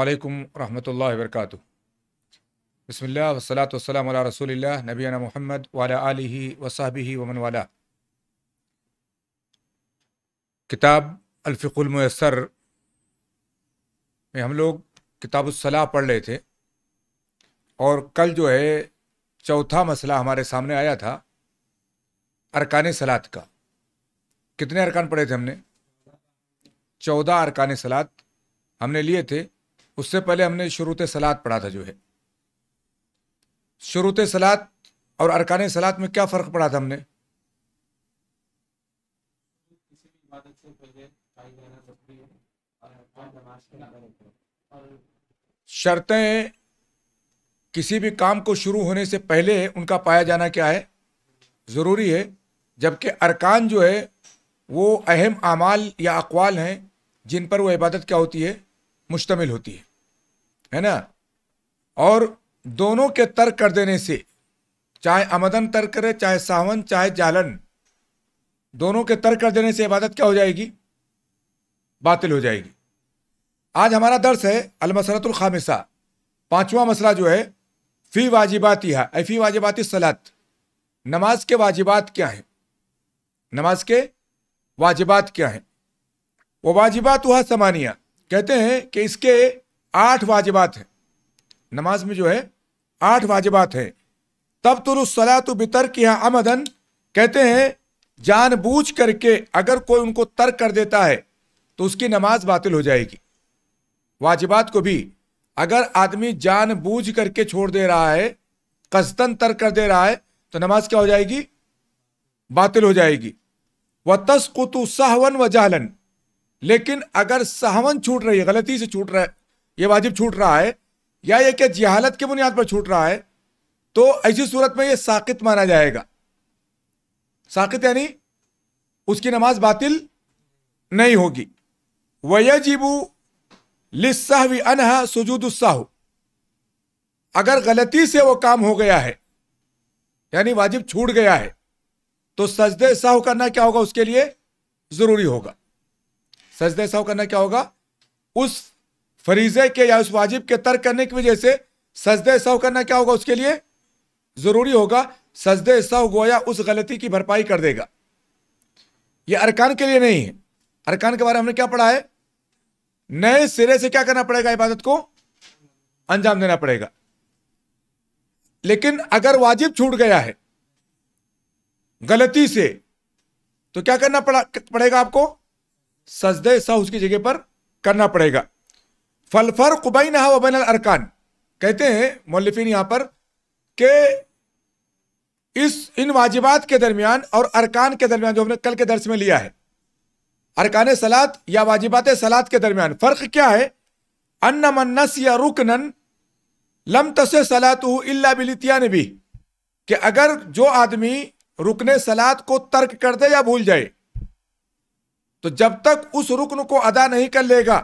वालेकुम रहमतुल्लाहि व बरकातहू सलातो व सलाम वाला रसूलिल्लाह नबीना मोहम्मद व सहबिहि व वमन वाला किताब मुयसर में हम लोग सलाह पढ़ रहे थे और कल जो है चौथा मसला हमारे सामने आया था अरकान सलात का कितने अरकान पढ़े थे हमने चौदह अरकान सलात हमने लिए थे उससे पहले हमने शुरूत सलाद पढ़ा था जो है शुरूत सलाद और अरकान सलाद में क्या फ़र्क पड़ा था हमने शर्तें किसी भी काम को शुरू होने से पहले उनका पाया जाना क्या है ज़रूरी है जबकि अरकान जो है वो अहम अमाल या अकवाल हैं जिन पर वो इबादत क्या होती है मुश्तमिल होती है है ना और दोनों के तर्क कर देने से चाहे आमदन तर्क करे चाहे सावन चाहे जालन दोनों के तर्क कर देने से इबादत क्या हो जाएगी बातिल हो जाएगी आज हमारा दर्श है अलमसरतुलखामिसा पांचवा मसला जो है फ़ी वाजिबात यह फ़ी वाजिबात सलात नमाज के वाजिबात क्या हैं नमाज के वाजिबात क्या हैं वो वाजिबात वह समानिया कहते हैं कि इसके आठ वाजिबात हैं नमाज में जो है आठ वाजिबात हैं तब तो सला तो बितर किया अमदन कहते हैं जानबूझ करके अगर कोई उनको तर्क कर देता है तो उसकी नमाज बातिल हो जाएगी वाजिबात को भी अगर आदमी जानबूझ करके छोड़ दे रहा है कसतन तर्क कर दे रहा है तो नमाज क्या हो जाएगी बातिल हो जाएगी व तस्कुतु सहवन व जालन लेकिन अगर सहवन छूट रही है गलती से छूट रहा है ये वाजिब छूट रहा है या ये क्या जहालत की बुनियाद पर छूट रहा है तो ऐसी सूरत में ये साकित माना जाएगा साकित यानी उसकी नमाज बातिल नहीं होगी भी अनह अनहा सुजूदुस्साहु अगर गलती से वो काम हो गया है यानी वाजिब छूट गया है तो सजदे साह करना क्या होगा उसके लिए ज़रूरी होगा सजदे साह करना क्या होगा उस फरीजे के या उस वाजिब के तर्क करने की वजह से सजदे सौ करना क्या होगा उसके लिए ज़रूरी होगा सजदे सौ गोया उस गलती की भरपाई कर देगा यह अरकान के लिए नहीं है अरकान के बारे में हमने क्या पढ़ा है नए सिरे से क्या करना पड़ेगा इबादत को अंजाम देना पड़ेगा लेकिन अगर वाजिब छूट गया है गलती से तो क्या करना पड़ा पड़ेगा आपको सजदे सह उसकी जगह पर करना पड़ेगा फलफर कुबैन वबैन अरकान कहते हैं मौलफिन यहाँ पर कि इस इन वाजिबात के दरमियान और अरकान के दरमियान जो हमने कल के दर्श में लिया है अरकान सलात या वाजिबात सलात के दरमियान फ़र्क क्या है अन्न मन्नस या रुकनन लम तस सलात इल्ला ने भी कि अगर जो आदमी रुकने सलात को तर्क कर दे या भूल जाए तो जब तक उस रुकन को अदा नहीं कर लेगा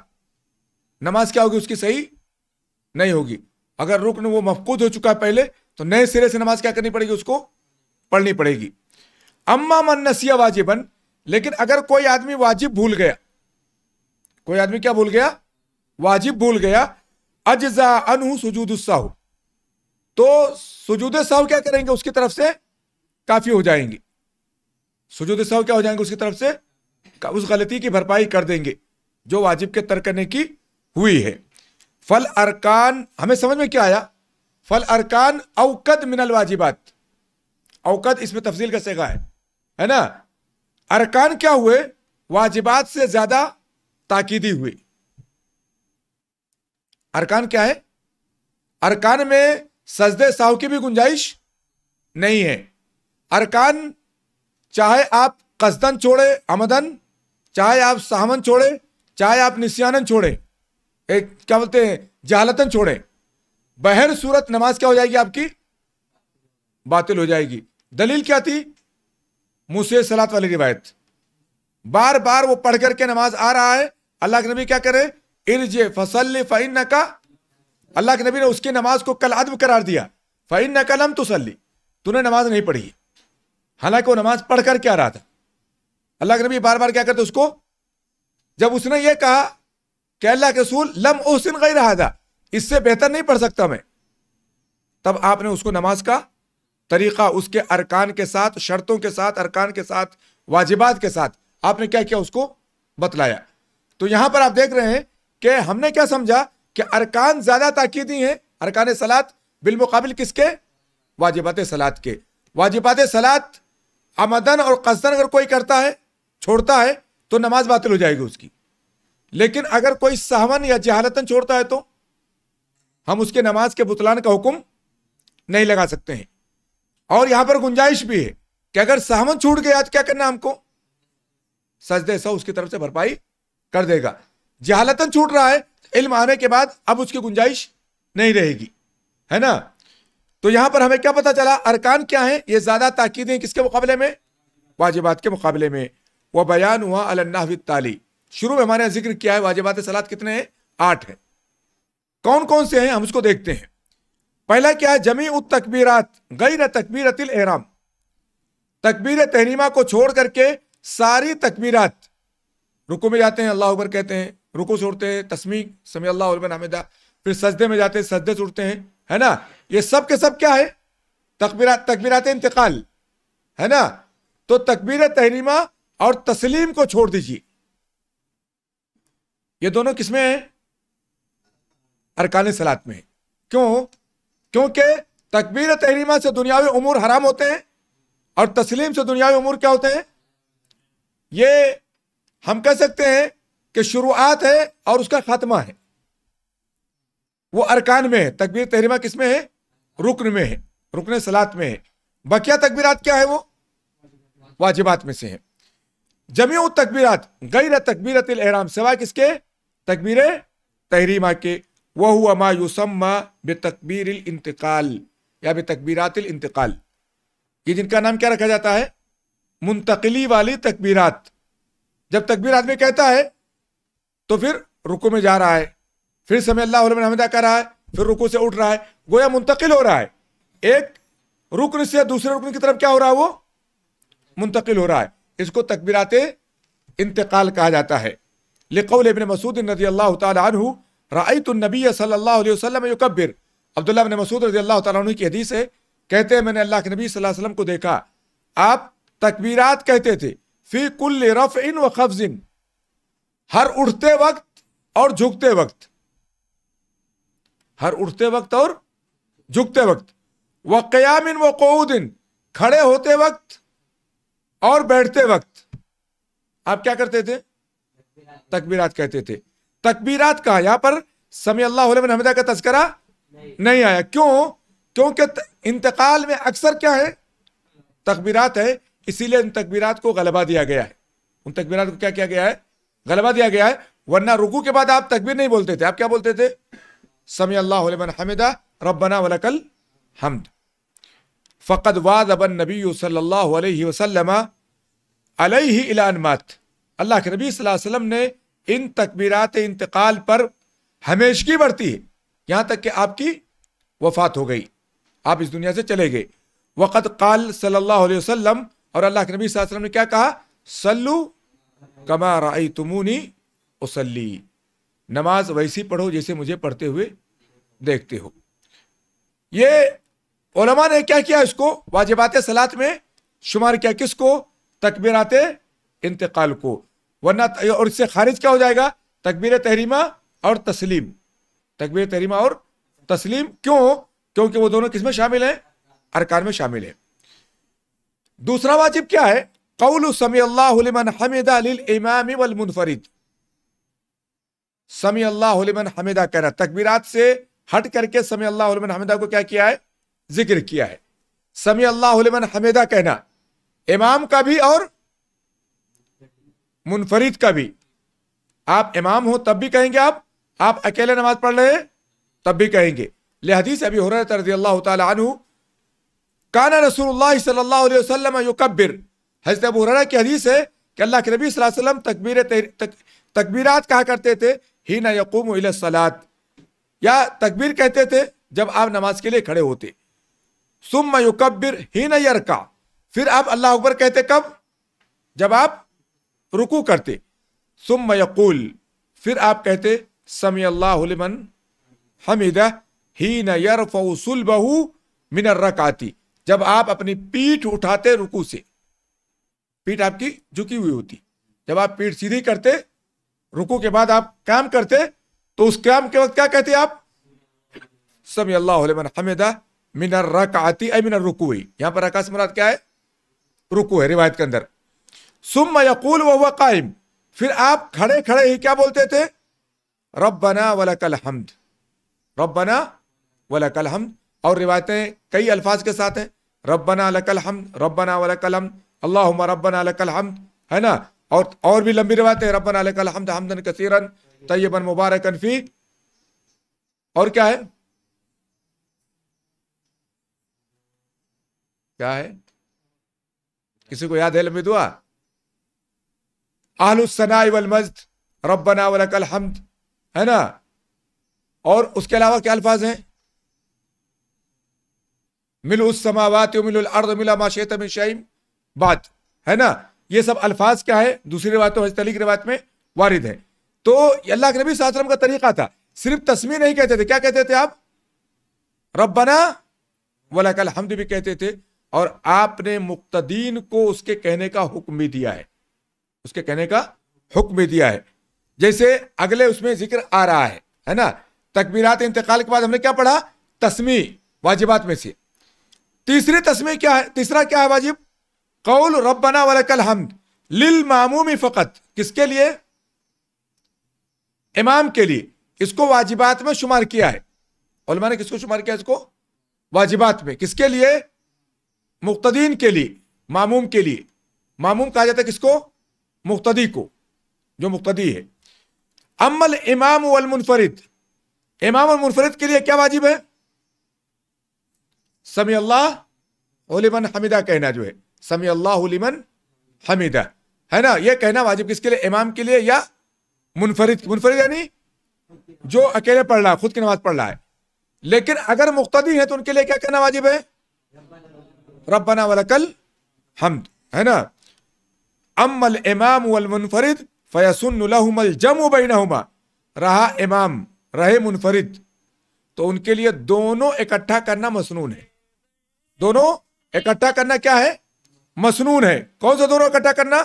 नमाज क्या होगी उसकी सही नहीं होगी अगर रुकन वो मफकूद हो चुका है पहले तो नए सिरे से नमाज क्या करनी पड़ेगी उसको पढ़नी पड़ेगी अम्मा मन नसिया वाजिबन लेकिन अगर कोई आदमी वाजिब भूल गया कोई आदमी क्या भूल गया वाजिब भूल गया अजा अनु सुजूद साहु तो सुजूद साहु क्या करेंगे उसकी तरफ से काफी हो जाएंगे सुजूद साहु क्या हो जाएंगे उसकी तरफ से उस गलती की भरपाई कर देंगे जो वाजिब के तर करने की हुई है फल अरकान हमें समझ में क्या आया फल अरकान अवकद मिनल वाजिबात अवकद इसमें तफजील का सेगा है है ना अरकान क्या हुए वाजिबात से ज्यादा ताकीदी हुए अरकान क्या है अरकान में सजदे साहु की भी गुंजाइश नहीं है अरकान चाहे आप कसदन छोड़े आमदन चाहे आप सहमन छोड़े चाहे आप निस्यानन छोड़े एक क्या बोलते हैं जहालतन छोड़े बहर सूरत नमाज क्या हो जाएगी आपकी बातिल हो जाएगी दलील क्या थी मुसे सलात वाली रिवायत बार बार वो पढ़ करके नमाज आ रहा है अल्लाह के नबी क्या करे इर्जे फसल फ़ैन का अल्लाह के नबी ने उसकी नमाज को कल अदब करार दिया फाइन का लम तुसली तूने नमाज नहीं पढ़ी हालांकि वो नमाज पढ़ करके आ रहा था अल्लाह के नबी बार बार क्या करते उसको जब उसने ये कहा क्या अल्लाह के रसूल लम ओहसिन गई रहा था इससे बेहतर नहीं पढ़ सकता मैं तब आपने उसको नमाज का तरीका उसके अरकान के साथ शर्तों के साथ अरकान के साथ वाजिबात के साथ आपने क्या किया उसको बतलाया तो यहां पर आप देख रहे हैं कि हमने क्या समझा कि अरकान ज्यादा ताकीदी हैं अरकान सलात बिलमुकाबिल किसके वाजिबात सलात के वाजिबात सलात आमदन और कसदन अगर कोई करता है छोड़ता है तो नमाज बातिल हो जाएगी उसकी लेकिन अगर कोई सहवन या जहालतन छोड़ता है तो हम उसके नमाज के बुतलान का हुक्म नहीं लगा सकते हैं और यहां पर गुंजाइश भी है कि अगर सहमन छूट गया आज तो क्या करना हमको सजदे सौ उसकी तरफ से भरपाई कर देगा जहालतन छूट रहा है इल्म आने के बाद अब उसकी गुंजाइश नहीं रहेगी है ना तो यहां पर हमें क्या पता चला अरकान क्या है ये ज्यादा ताकीदें किसके मुकाबले में वाजिबात के मुकाबले में वह बयान हुआ अल्लाह ताली शुरू में हमारे यहाँ जिक्र किया है वाजिबात सलाद कितने हैं आठ है कौन कौन से हैं हम उसको देखते हैं पहला क्या है जमी उत तकबीरत गई तकबीर अतिल एहराम तकबीर तहरीमा को छोड़ करके सारी तकबीरत रुको में जाते हैं अल्लाह उबर कहते हैं रुको से हैं तस्मी समय अल्लाह हमिदा फिर सजदे में जाते हैं सजदे से हैं है ना ये सब के सब क्या है तकबीरा तकबीरत इंतकाल है ना तो तकबीर तहरीमा और तस्लीम को छोड़ दीजिए ये दोनों किसमें है अरकान सलात में क्यों क्योंकि तकबीर तहरीमा से दुनियावी उमूर हराम होते हैं और तस्लीम से दुनियावी उमूर क्या होते हैं ये हम कह सकते हैं कि शुरुआत है और उसका खात्मा है वो अरकान में है तकबीर तहरीमा किसमें है रुकन में है रुकन सलात में है बकिया तकबीरात क्या है वो वाजिबात में से है जमी तकबीरात गैर तकबीरत एहराम सिवाय किसके तकबीर तहरीमा के वह हुआ मा युसम्मा बे तकबीर इंतकाल या बे तकबीरात इंतकाल ये जिनका नाम क्या रखा जाता है मुंतकली वाली तकबीरात जब तकबीर आदमी कहता है तो फिर रुको में जा रहा है फिर समय अल्लाह हमदा कर रहा है फिर रुकू से उठ रहा है गोया मुंतकिल हो रहा है एक रुकन से दूसरे रुकन की तरफ क्या हो रहा है वो मुंतकिल हो रहा है इसको तकबीरात इंतकाल कहा जाता है लिकौल इबन मसूद रजी अल्लाह तु रईतनबी सल्लल्लाहु युकबिर अब्दुल्ला इबन मसूद रजी अल्लाह तु की हदीस है कहते हैं मैंने अल्लाह के नबी वसल्लम को देखा आप तकबीरात कहते थे फी कुल रफ इन व खफजिन हर उठते वक्त और झुकते वक्त हर उठते वक्त और झुकते वक्त व क्यामिन व कऊदिन खड़े होते वक्त और बैठते वक्त आप क्या करते थे तकबीरात कहते थे तकबीरात कहा यहां पर समी अल्लाह हमदा का तस्करा नहीं, नहीं आया क्यों क्योंकि इंतकाल में अक्सर क्या है तकबीरात है इसीलिए उन तकबीरात को गलबा दिया गया है उन तकबीरात को क्या किया गया है गलबा दिया गया है वरना रुकू के बाद आप तकबीर नहीं बोलते थे आप क्या बोलते थे समी अल्लाह हमदा रबना वलकल हमद फ़कत वाद अबन नबी सल्ला वसलम अलही इलान मात अल्लाह के नबी वसल्लम ने इन तकबीरात इंतकाल पर हमेशगी बरती है यहाँ तक कि आपकी वफात हो गई आप इस दुनिया से चले गए वक्त काल सल्लल्लाहु अलैहि वसल्लम और अल्लाह के नबी वसल्लम ने क्या कहा सल्लू कमा राई तुमूनी नमाज वैसी पढ़ो जैसे मुझे पढ़ते हुए देखते हो ये ओलमा ने क्या किया इसको वाजिबात सलात में शुमार किया किसको तकबीरात इंतकाल को वरना और इससे खारिज क्या हो जाएगा तकबीर तहरीमा और तस्लीम तकबीर तहरीमा और तस्लीम क्यों क्योंकि वो दोनों किसमें शामिल हैं अरकान में शामिल है दूसरा वाजिब क्या है कौल समी अल्लाहमन हमिदा इमाम वलमुनफरिद समी अल्लाहमन हमिदा कहना तकबीरात से हट करके समी अल्लाहमन हमिदा को क्या किया है जिक्र किया है समी अल्लाहमन हमिदा कहना इमाम का भी और मुनफरिद का भी आप इमाम हो तब भी कहेंगे आप आप अकेले नमाज पढ़ रहे हैं तब भी कहेंगे लहदीस अभी हो रहा रजी अल्लाह तु काना रसूल सल्लल्लाहु अलैहि वसल्लम हजरत अब हुरैरा की हदीस है कि अल्लाह के नबी वसल्लम तकबीर तक, कहा करते थे ही ना यकूम सलात या तकबीर कहते थे जब आप नमाज के लिए खड़े होते सुम युकब्बिर ही न यरका फिर आप अल्लाह अकबर कहते कब जब आप रुकू करते सुम यकूल फिर आप कहते समय अल्लाहमन हमिदा ही न यरफुल बहू मिनर रकाती जब आप अपनी पीठ उठाते रुकू से पीठ आपकी झुकी हुई होती जब आप पीठ सीधी करते रुकू के बाद आप काम करते तो उस काम के वक्त क्या कहते आप समय अल्लाह हमिदा मिनर आती अ मिनर रुकू यहां पर रकाश मुराद क्या है रुकू है रिवायत के अंदर सुम यकूल व वकाइम फिर आप खड़े खड़े ही क्या बोलते थे रबना वलकल हमद रबना वलकल हमद और रिवायतें कई अल्फाज के साथ हैं रबना लकल हमद रबना वलकल हमद अल्लाह रबना लकल हमद है ना और और भी लंबी रिवायतें रबना लकल हमद हमदन कसीरन तयबन मुबारकन फी और क्या है क्या है किसी को याद है लंबी दुआ वल मस्त रबना वलकल हमद है ना और उसके अलावा क्या अल्फाज हैं मिल उस समावात मिल अर्द मिला माशेत मिन बात है ना ये सब अल्फाज क्या है दूसरी रिवायतों तो हजरत अली की रिवायत में वारिद है तो अल्लाह के नबी साम का तरीका था सिर्फ तस्वीर नहीं कहते थे क्या कहते थे आप रबना वलकल हमद भी कहते थे और आपने मुक्तदीन को उसके कहने का हुक्म भी दिया है उसके कहने का हुक्म दिया है जैसे अगले उसमें जिक्र आ रहा है है ना तकबीरात इंतकाल के बाद हमने क्या पढ़ा तस्मी वाजिबात में से तीसरी तस्मी क्या है तीसरा क्या है वाजिब कौल रबना वलकल हमद लिल मामूमी फ़कत किसके लिए इमाम के लिए इसको वाजिबात में शुमार किया है उलमा ने किसको शुमार किया इसको वाजिबात में किसके लिए मुख्तदीन के लिए मामूम के लिए मामूम कहा जाता है किसको मुख्तदी को जो मुख्तदी है अमल इमाम वलमुनफरद इमाम और मुनफरद के लिए क्या वाजिब है समी अल्लाह लिमन हमिदा कहना जो है समी अल्लाह लिमन हमिदा है ना ये कहना वाजिब किसके लिए इमाम के लिए या मुनफरद मुनफरद यानी जो अकेले पढ़ रहा है खुद की नमाज पढ़ रहा है लेकिन अगर मुख्तदी है तो उनके लिए क्या कहना वाजिब है रब्बना वलकल हमद है ना अमल इमाम वलमनफरद फ़यसनमल जम बैनहुमा रहा इमाम रहे मुनफरिद तो उनके लिए दोनों इकट्ठा करना मसनून है दोनों इकट्ठा करना क्या है मसनून है कौन सा दोनों इकट्ठा करना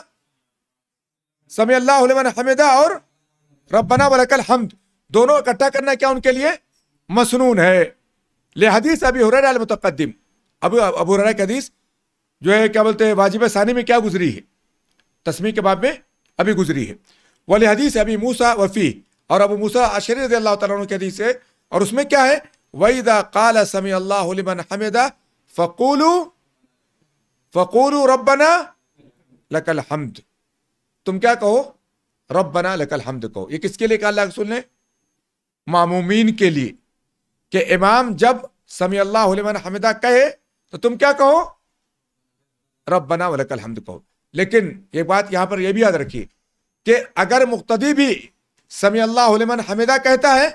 समय अल्लाह हमदा और रबना वलकल हम दोनों इकट्ठा करना क्या उनके लिए मसनून है लेदीस अभी हुरर अलमतकदम अब अबू रहा हदीस जो है क्या बोलते हैं वाजिब सानी में क्या गुजरी है तस्मी के बाद में अभी गुजरी है वाली हदीस अभी मूसा वफ़ी और अबू मूसा अशर अल्लाह तन की हदीस है और उसमें क्या है वईदा काल समी अल्लाह हमदा फ़कूल फ़कूल रबना लकल हमद तुम क्या कहो रबना लकल हमद कहो ये किसके लिए कहा सुन लें मामूमिन के लिए कि इमाम जब समी अल्लाह हमदा कहे तो तुम क्या कहो रब्बना वलकल हमद कहो लेकिन ये बात यहाँ पर यह भी याद रखिए कि अगर मुख्तदी भी समी अल्लाह हमेदा कहता है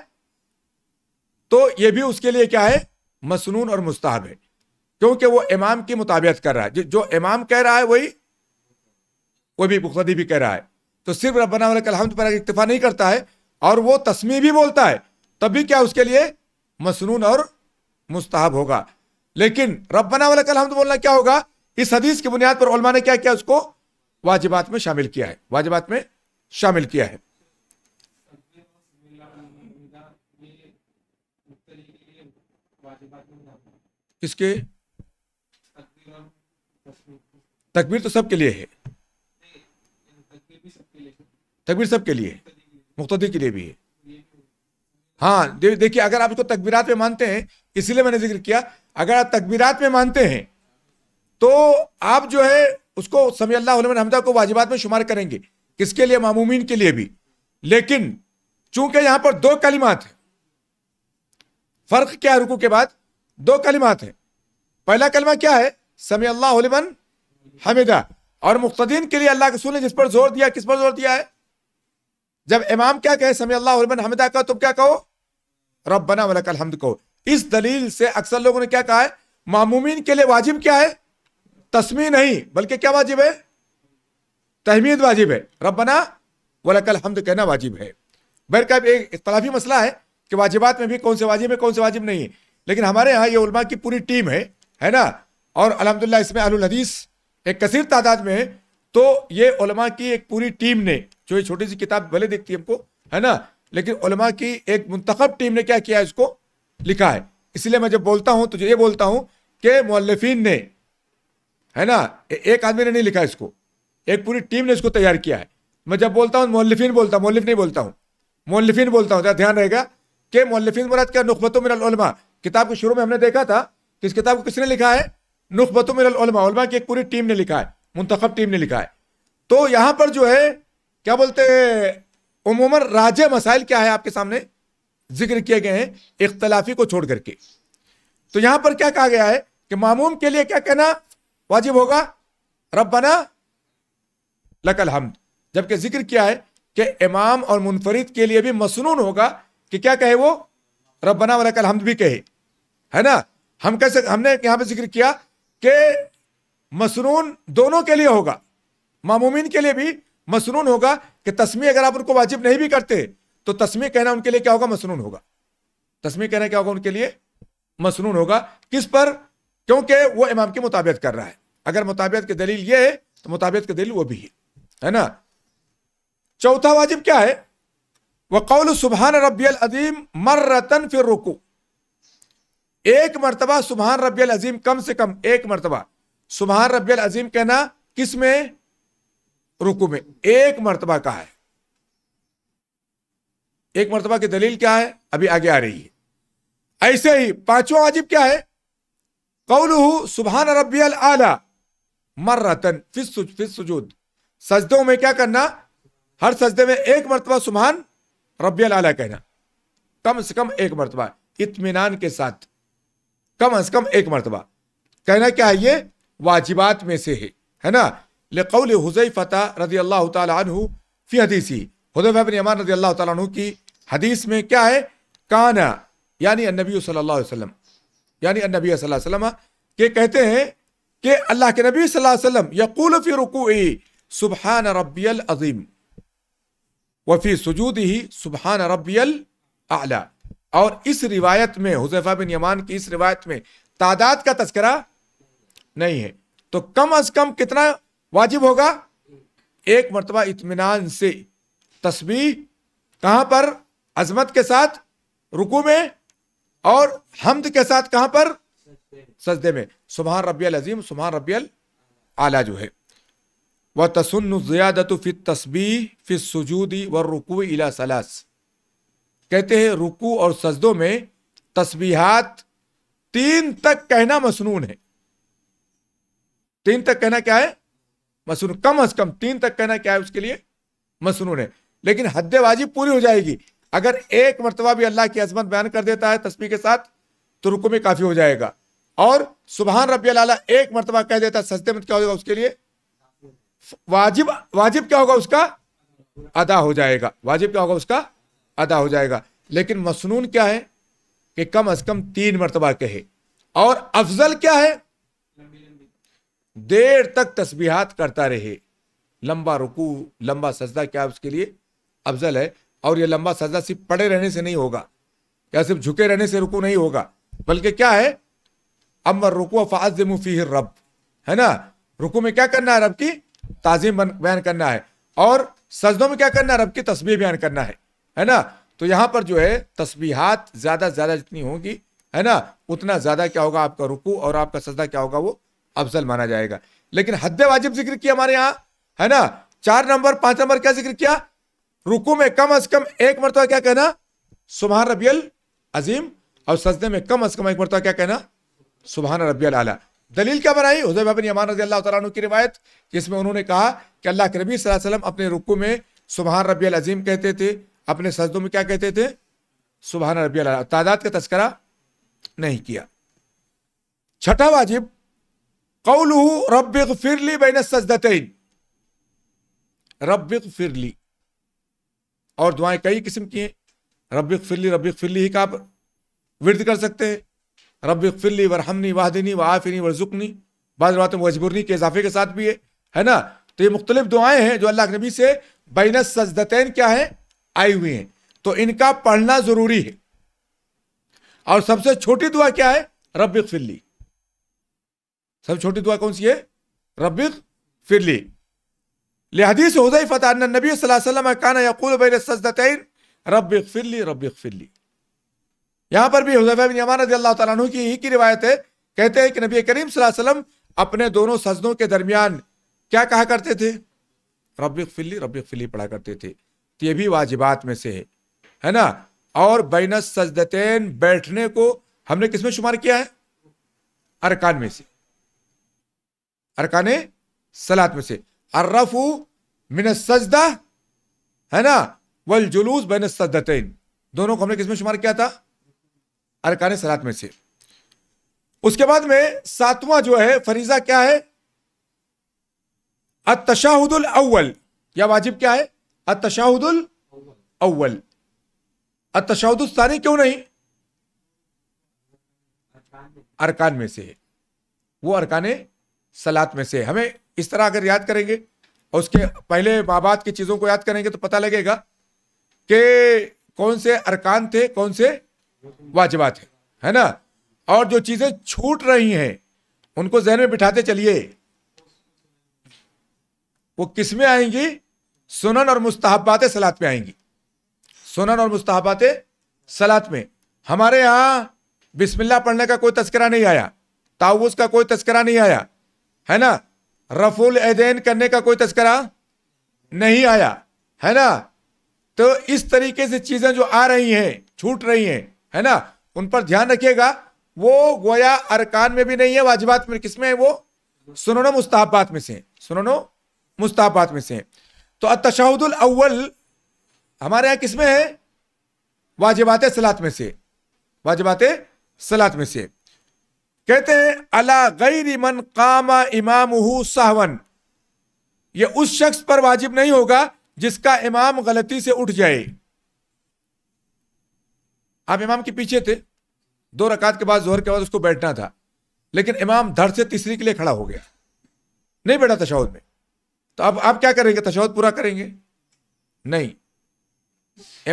तो यह भी उसके लिए क्या है मसनून और मुस्ताहब है क्योंकि वो इमाम की मुताबियत कर रहा है जो इमाम कह रहा है वही वो भी मुख्तदी भी कह रहा है तो सिर्फ रबना अलहमद पर इतफा नहीं करता है और वो तस्मी भी बोलता है तब भी क्या उसके लिए मसनून और मुस्ताहब होगा लेकिन रबना अलहमद बोलना क्या होगा इस हदीस की बुनियाद पर ने क्या किया उसको वाजिबात में शामिल किया है वाजिबात में शामिल किया है किसके तकबीर तो सबके लिए है तकबीर सबके लिए है मुख्तदी के लिए भी है हाँ देखिए अगर आप इसको तकबीरात में मानते हैं इसलिए मैंने जिक्र किया अगर आप तकबीरात में मानते हैं तो आप जो है उसको समी अल्लाह हमदा को वाजिबात में शुमार करेंगे किसके लिए मामूमिन के लिए भी लेकिन चूंकि यहां पर दो कलिमात हैं फर्क क्या है रुकू के बाद दो कलिमात हैं पहला कलमा क्या है समी अल्लाह हमिदा और मुख्तदीन के लिए अल्लाह के ने जिस पर जोर दिया किस पर जोर दिया है जब इमाम क्या कहे समी अल्लाह हमिदा का तुम क्या कहो रब बना वलक अलहमद को इस दलील से अक्सर लोगों ने क्या कहा है मामूमिन के लिए वाजिब क्या है तस्मी नहीं बल्कि क्या वाजिब है तहमीद वाजिब है रबना वलकल हमद कहना वाजिब है बहरकब एक इतलाफी मसला है कि वाजिबात में भी कौन से वाजिब है कौन से वाजिब नहीं है लेकिन हमारे यहाँ ये उलमा की पूरी टीम है है ना और अलहमदिल्ला इसमें हदीस एक कसर तादाद में है तो ये उलमा की एक पूरी टीम ने जो ये छोटी सी किताब भले देखती है हमको है ना लेकिन उलमा की एक मंतखब टीम ने क्या किया इसको लिखा है इसलिए मैं जब बोलता हूँ तो ये बोलता हूँ कि मौलफिन ने है ना एक आदमी ने नहीं लिखा इसको एक पूरी टीम ने इसको तैयार किया है मैं जब बोलता हूँ मोलिफिन बोलता हूँ मोलिफ नहीं बोलता हूँ मोलिफिन बोलता हूँ ध्यान रहेगा कि मोलिफिन मुराद क्या नुकबत मिनलमा किताब के शुरू में हमने देखा था कि इस किताब को किसने लिखा है नुकबत मिनलमा की एक पूरी टीम ने लिखा है मुंतखब टीम ने लिखा है तो यहाँ पर जो है क्या बोलते हैं उमूमन राज मसाइल क्या है आपके सामने जिक्र किए गए हैं इख्तलाफी को छोड़ करके तो यहाँ पर क्या कहा गया है कि मामूम के लिए क्या कहना वाजिब होगा रब बना लकल हमद जबकि जिक्र किया है कि इमाम और मुनफरिद के लिए भी मसनून होगा कि क्या कहे वो रब बना वकल हम हमद भी कहे है ना हम कैसे हमने यहां पे जिक्र किया कि मसनून दोनों के लिए होगा मामूमिन के लिए भी मसनून होगा कि तस्मी अगर आप उनको वाजिब नहीं भी करते तो तस्मी कहना उनके लिए क्या होगा मसनून होगा तस्मी कहना क्या होगा उनके लिए मसनून होगा किस पर क्योंकि वो इमाम की मुताबियत कर रहा है अगर मुताबियत की दलील ये है तो मुताबियत की दलील वो भी है है ना चौथा वाजिब क्या है वकौल सुबहान रबियल अजीम मर रतन फिर रुकू एक मरतबा सुबहान रबियल अजीम कम से कम एक मरतबा सुबहान रबियल अजीम कहना किस में रुकू में एक मरतबा कहा है एक मरतबा की दलील क्या है अभी आगे आ रही है ऐसे ही पांचवा वाजिब क्या है कौलू सुबहान रबियल आला फिर फिस फिस सुजूद सजदों में क्या करना हर सजदे में एक मरतबा सुबहान रबियल आला कहना कम से कम एक मरतबा इतमान के साथ कम से कम एक मरतबा कहना क्या है ये वाजिबात में से है है ना कौल हुई फतेह रजी अल्लाह तु फ़ी हदीसी हदफ अबिन यमान अल्लाह तु की हदीस में क्या है काना यानी नबी सल्लल्लाहु अलैहि वसल्लम यानी नबी वसल्लम के कहते हैं कि अल्लाह के नबी वसल्लम यकूल फी रुकू सुबहान रबियल अजीम वफ़ी सजूद ही सुबहान रबियल आला और इस रिवायत में हुजैफा बिन यमान की इस रिवायत में तादाद का तस्करा नहीं है तो कम अज कम कितना वाजिब होगा एक मरतबा इतमान से तस्वीर कहाँ पर अजमत के साथ रुकू में और हमद के साथ कहां पर सजदे में सुबह रबियल अजीम सुबह रबियल आला जो है व तसन्न ज़्यादत फि तस्बी फि सुजूदी व रुकू इला सलास कहते हैं रुकू और सजदों में तस्बीहात तीन तक कहना मसनून है तीन तक कहना क्या है मसनून कम अज कम तीन तक कहना क्या है उसके लिए मसनून है लेकिन हद्देबाजी वाजिब पूरी हो जाएगी अगर एक मरतबा भी अल्लाह की अजमत बयान कर देता है तस्वीर के साथ तो रुको में काफ़ी हो जाएगा और सुबहान रबी अला एक मरतबा कह देता है सस्ते मत क्या होगा उसके लिए वाजिब वाजिब क्या होगा उसका अदा हो जाएगा वाजिब क्या होगा उसका अदा हो जाएगा लेकिन मसनून क्या है कि कम अज कम तीन मरतबा कहे और अफजल क्या है देर तक तस्बीहात करता रहे लंबा रुकू लंबा सजदा क्या उसके लिए अफजल है और यह लंबा सजा सिर्फ पड़े रहने से नहीं होगा या सिर्फ झुके रहने से रुकू नहीं होगा बल्कि क्या है अमर रुको फाज मुफी रब है ना रुकू में क्या करना है रब की ताजीम बयान करना है और सजदों में क्या करना है रब की तस्वीर बयान करना है है ना तो यहाँ पर जो है तस्बीहात ज़्यादा ज़्यादा जितनी होगी है ना उतना ज़्यादा क्या होगा आपका रुकू और आपका सजदा क्या होगा वो अफजल माना जाएगा लेकिन हद वाजिब जिक्र किया हमारे यहाँ है ना चार नंबर पांच नंबर क्या जिक्र किया रुकू में कम अज कम एक मरतबा क्या कहना सुबहान रबियल अजीम और सजदे में कम अज कम एक मरतबा क्या कहना सुबहान रबियल आला दलील क्या बनाई हुजैब रजी अल्लाह की रिवायत जिसमें उन्होंने कहा कि अल्लाह के नबी वसलम अपने रुकू में सुबहान रबियल अजीम कहते थे अपने सजदों में क्या कहते थे सुबहान रबियल तादाद का तस्करा नहीं किया छठा वाजिब कौलू रब फिरली बैन सजदत रब फिरली और दुआएं कई किस्म की हैं रबिक फिल्ली रबिक फिल्ली ही का आप विरद कर सकते हैं रबिक फिल्ली वरहमनी वाहदिनी वाहफिनी वरजुकनी बाद बातों मजबूरनी के इजाफे के साथ भी है है ना तो ये मुख्तलिफ दुआएं हैं जो अल्लाह के नबी से बैन सजदतैन क्या है आई हुई हैं तो इनका पढ़ना ज़रूरी है और सबसे छोटी दुआ क्या है रबिक फिल्ली सबसे छोटी दुआ कौन सी है रबिक फिरली लहदीस हुज़ैफ़त नबी वसल्लम काना यकूल बैन सजदतैन रब फिरली रब फिरली यहाँ पर भी हुजैफ़ा बिन यमान रजी अल्लाह तु की ही की रिवायत है कहते हैं कि नबी करीम वसल्लम अपने दोनों सजनों के दरमियान क्या कहा करते थे रब फिल्ली रब फिल्ली पढ़ा करते थे तो ये भी वाजिबात में से है है ना और बैन सजदतैन बैठने को हमने किसमें शुमार किया है अरकान में से अरकान सलात में से अर्रफू मिन सजदा है ना वल जुलूस बैन सदतैन दोनों को हमने किसमें शुमार किया था अरकान सलात में से उसके बाद में सातवां जो है फरीजा क्या है अतशाहुदुल अव्वल या वाजिब क्या है अतशाहुदुल अव्वल अतशाहुदुल सारी क्यों नहीं अरकान में से वो अरकान सलात में से हमें इस तरह अगर याद करेंगे और उसके पहले बाप की चीज़ों को याद करेंगे तो पता लगेगा कि कौन से अरकान थे कौन से वाजबा थे है ना और जो चीज़ें छूट रही हैं उनको जहन में बिठाते चलिए वो किस में आएंगी सुनन और मुस्ताहबात सलात में आएंगी सुनन और मुस्ताहबात सलात में हमारे यहाँ बिस्मिल्लाह पढ़ने का कोई तस्करा नहीं आया ताउस का कोई तस्करा नहीं आया है ना रफुल एदेन करने का कोई तस्करा नहीं आया है ना तो इस तरीके से चीजें जो आ रही हैं छूट रही हैं है ना उन पर ध्यान रखिएगा वो गोया अरकान में भी नहीं है वाजिबात में किसमें है वो सुनो मुस्ताबात में से सुनो मुस्ताबात में से तो अतशाहुदुल अव्वल हमारे यहां किसमें है वाजिबात सलात में से वाजिबात सलात में से कहते हैं अला गैर मन कामा इमाम साहवन ये उस शख्स पर वाजिब नहीं होगा जिसका इमाम गलती से उठ जाए आप इमाम के पीछे थे दो रकात के बाद जोहर के बाद उसको बैठना था लेकिन इमाम धड़ से तीसरी के लिए खड़ा हो गया नहीं बैठा तशाउद में तो अब आप क्या करेंगे तशाउद पूरा करेंगे नहीं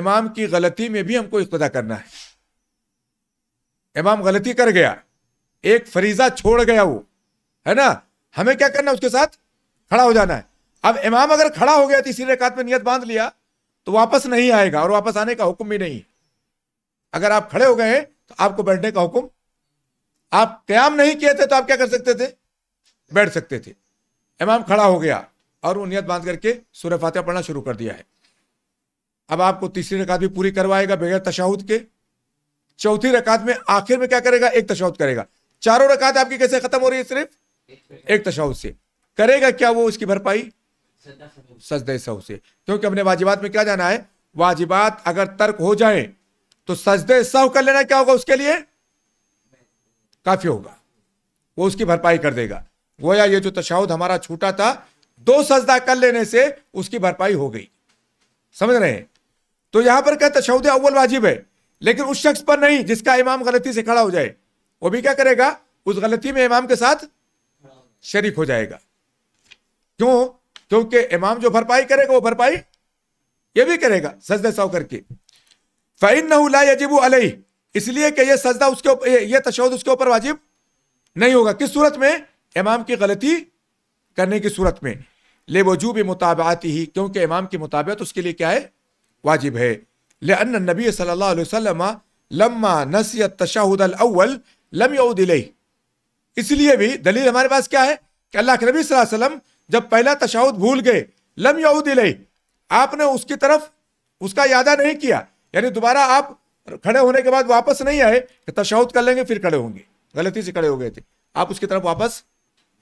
इमाम की गलती में भी हमको इकतदा करना है इमाम गलती कर गया एक फरीजा छोड़ गया वो है ना हमें क्या करना उसके साथ खड़ा हो जाना है अब इमाम अगर खड़ा हो गया तीसरी रकात में नियत बांध लिया तो वापस नहीं आएगा और वापस आने का हुक्म भी नहीं अगर आप खड़े हो गए तो आपको बैठने का हुक्म आप क्याम नहीं किए थे तो आप क्या कर सकते थे बैठ सकते थे इमाम खड़ा हो गया और वो नियत बांध करके सूर्य फातिहा पढ़ना शुरू कर दिया है अब आपको तीसरी रकात भी पूरी करवाएगा बगैर तशाउद के चौथी रकात में आखिर में क्या करेगा एक तशाहुद करेगा चारों रकात आपकी कैसे खत्म हो रही है सिर्फ एक तशाउद से करेगा क्या वो उसकी भरपाई सजदे सहु से क्योंकि हमने वाजिबात में क्या जाना है वाजिबात अगर तर्क हो जाए तो सजदे सहु कर लेना क्या होगा उसके लिए काफी होगा वो उसकी भरपाई कर देगा गोया ये जो तशाउद हमारा छूटा था दो सजदा कर लेने से उसकी भरपाई हो गई समझ रहे हैं तो यहां पर क्या तशाउद अव्वल वाजिब है लेकिन उस शख्स पर नहीं जिसका इमाम गलती से खड़ा हो जाए वो भी क्या करेगा उस गलती में इमाम के साथ शरीक हो जाएगा क्यों क्योंकि इमाम जो भरपाई करेगा वो भरपाई ये भी करेगा सजदे सौ करके फ़ैन नहुला यजिबू अलई इसलिए कि ये सजदा उसके उप, ये तशद उसके ऊपर वाजिब नहीं होगा किस सूरत में इमाम की गलती करने की सूरत में ले वजूब मुताबात ही क्योंकि इमाम की मुताबियत उसके लिए क्या है वाजिब है ले अन नबी सल्लल्लाहु अलैहि वसल्लम लम्मा नसीत तशाहुद अव्वल लम दिलई इसलिए भी दलील हमारे पास क्या है कि अल्लाह के नबी वसल्लम जब पहला तशाउद भूल गए लम दिलई आपने उसकी तरफ उसका यादा नहीं किया यानी दोबारा आप खड़े होने के बाद वापस नहीं आए कि तशाउद कर लेंगे फिर खड़े होंगे गलती से खड़े हो गए थे आप उसकी तरफ वापस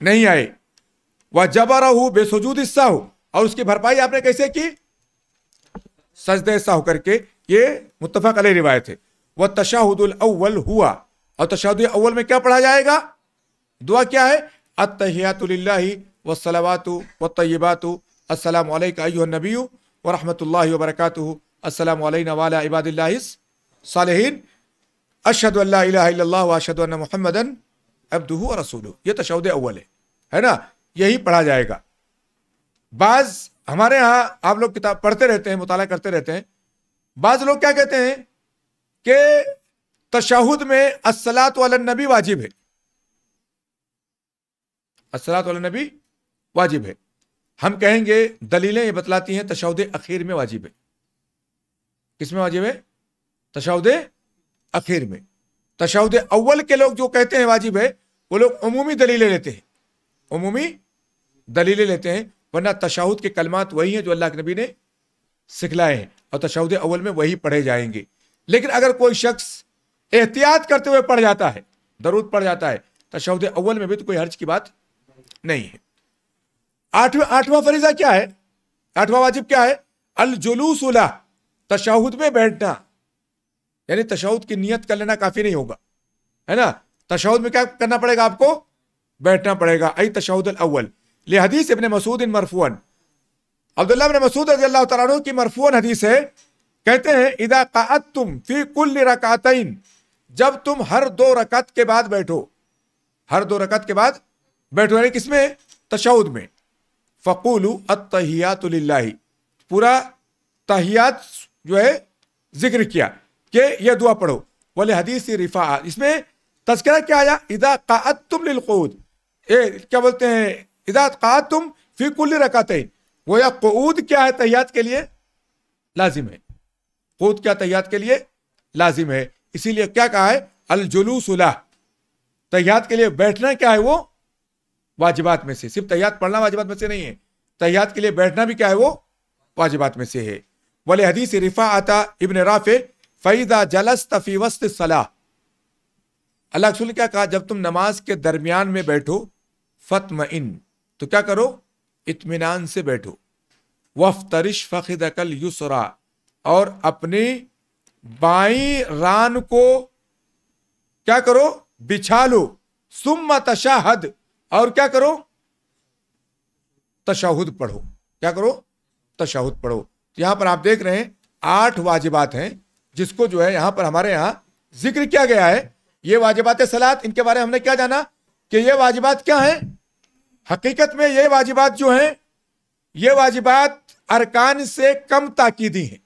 नहीं आए वह जबरा हो बेसजूद हिस्सा हो और उसकी भरपाई आपने कैसे की सजदे हिस्सा होकर के ये मुतफ़ा कले रिवायत है वह तशाहुदुल अव्वल हुआ और तशद अव्वल में क्या पढ़ा जाएगा दुआ क्या है अतहियातुल्ला व व तयबातु असलम नबी व वरक असलम वाला इबादिल्ला अशद अल्लाह महमदन अब्दू और रसूल ये तशद अव्वल है है ना यही पढ़ा जाएगा बाज हमारे यहाँ आप लोग किताब पढ़ते रहते हैं मुताला करते रहते हैं बाज लोग क्या कहते हैं कि तशाहुद में असलात नबी वाजिब है असलात नबी वाजिब है हम कहेंगे दलीलें ये बतलाती हैं तशाहुद अखीर में वाजिब है किस में वाजिब है तशाहुद अखीर में तशाहुद अव्वल के लोग जो कहते हैं वाजिब है वो लोग अमूमी दलीलें लेते हैं अमूमी दलीलें लेते हैं वरना तशाहुद के कलमात वही हैं जो अल्लाह के नबी ने सिखलाए हैं और तशाहुद अव्वल में वही पढ़े जाएंगे लेकिन अगर कोई शख्स एहतियात करते हुए पढ़ जाता है दरूद पढ़ जाता है तशहद अव्वल में भी तो कोई हर्ज की बात नहीं है आठवा आठवां फरीजा क्या है आठवां वाजिब क्या है अल जुलूस उला तशहद में बैठना यानी तशहद की नियत कर लेना काफ़ी नहीं होगा है ना तशहद में क्या करना पड़ेगा आपको बैठना पड़ेगा अई अल अव्वल ले हदीस इब्ने मसूद इन मरफून अब्दुल्ला इब्ने मसूद रजी अल्लाह तु की मरफून हदीस है कहते हैं इदा कात तुम फी कुल रकातैन जब तुम हर दो रकत के बाद बैठो हर दो रकत के बाद बैठो यानी किसमें तशाउद में फ़कूलू अतहियातल्ला पूरा तहियात जो है जिक्र किया कि यह दुआ पढ़ो वाले हदीस रिफा इसमें तस्करा क्या आया इदा कात तुम लिलकूद ए क्या बोलते हैं इदा कात तुम फिकुल रकत वो या कूद क्या है तहियात के लिए लाजिम है कूद क्या तहियात के लिए लाजिम है इसीलिए क्या कहा है सुलह तैयात के लिए बैठना क्या है वो वाजिबात में से सिर्फ तैयात पढ़ना वाजिबात में से नहीं है तैयात के लिए बैठना भी क्या है वो वाजिबात में से है वाले हदीस रिफा आता इबन राफे फईदा जलस तफी वस्त सलाह अल्लाह रसूल क्या कहा जब तुम नमाज के दरमियान में बैठो फतम इन तो क्या करो इतमान से बैठो वफ तरिश फ़खद युसरा और अपने बाई रान को क्या करो बिछा लो सुम तशाहद और क्या करो तशाहुद पढ़ो क्या करो तशाहुद पढ़ो तो यहां पर आप देख रहे हैं आठ वाजिबात हैं जिसको जो है यहां पर हमारे यहां जिक्र किया गया है ये वाजिबात सलात इनके बारे में हमने क्या जाना कि ये वाजिबात क्या है हकीकत में ये वाजिबात जो है ये वाजिबात अरकान से कम ताकीदी है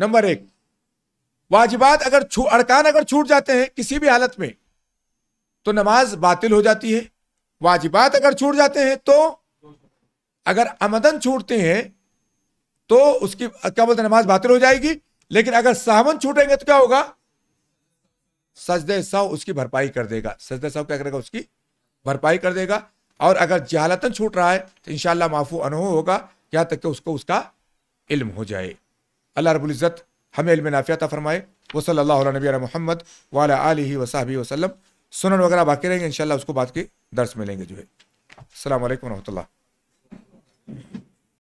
नंबर एक वाजिबात अगर छू अरकान अगर छूट जाते हैं किसी भी हालत में तो नमाज बातिल हो जाती है वाजिबात अगर छूट जाते हैं तो अगर आमदन छूटते हैं तो उसकी क्या बोलते हैं नमाज बातिल हो जाएगी लेकिन अगर सावन छूटेंगे तो क्या होगा सजदे सौ उसकी भरपाई कर देगा सजदे सौ क्या करेगा उसकी भरपाई कर देगा और अगर जहालतन छूट रहा है तो इनशाला माफू अनहू होगा यहाँ तक कि उसको उसका इल्म हो जाए अल्लाह रबुल्ज़त हमें इल्म नाफियाता फरमाए वो सल्ला नबी महमद वाला आलि वसाबी वसलम सुनन वगैरह बाकी रहेंगे इंशाल्लाह उसको बात के दर्स में लेंगे जो है असल वरहमल